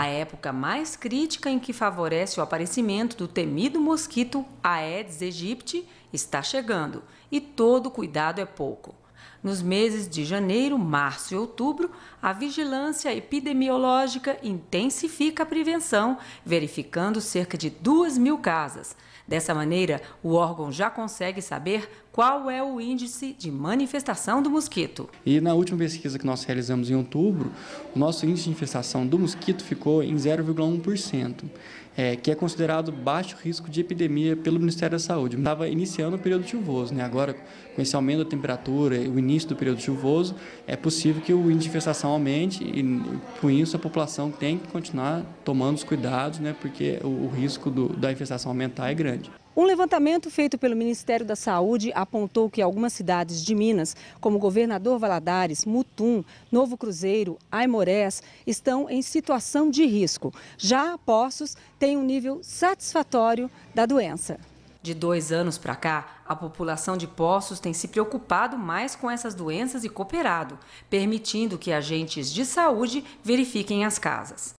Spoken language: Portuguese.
a época mais crítica em que favorece o aparecimento do temido mosquito Aedes aegypti está chegando e todo cuidado é pouco. Nos meses de janeiro, março e outubro, a vigilância epidemiológica intensifica a prevenção, verificando cerca de 2 mil casas. Dessa maneira, o órgão já consegue saber qual é o índice de manifestação do mosquito. E na última pesquisa que nós realizamos em outubro, o nosso índice de infestação do mosquito ficou em 0,1%, é, que é considerado baixo risco de epidemia pelo Ministério da Saúde. Estava iniciando o período chuvoso, né? agora com esse aumento da temperatura e o início do período chuvoso, é possível que o índice de infestação aumente e com isso a população tem que continuar tomando os cuidados, né? porque o, o risco do, da infestação aumentar é grande. Um levantamento feito pelo Ministério da Saúde apontou que algumas cidades de Minas, como Governador Valadares, Mutum, Novo Cruzeiro, Aimorés, estão em situação de risco. Já Poços tem um nível satisfatório da doença. De dois anos para cá, a população de Poços tem se preocupado mais com essas doenças e cooperado, permitindo que agentes de saúde verifiquem as casas.